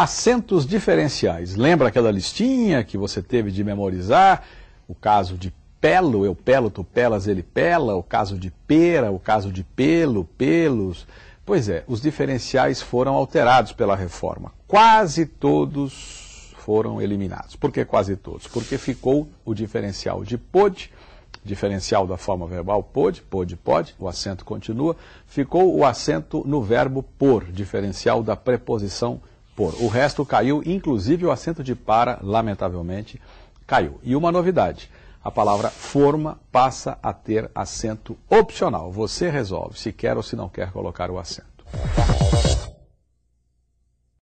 acentos diferenciais. Lembra aquela listinha que você teve de memorizar? O caso de pelo, eu pelo, tu pelas, ele pela, o caso de pera, o caso de pelo, pelos. Pois é, os diferenciais foram alterados pela reforma. Quase todos foram eliminados. Por que quase todos? Porque ficou o diferencial de pode, diferencial da forma verbal pode, pode, pode, o acento continua, ficou o acento no verbo por, diferencial da preposição o resto caiu, inclusive o acento de para, lamentavelmente, caiu. E uma novidade, a palavra forma passa a ter acento opcional. Você resolve se quer ou se não quer colocar o acento.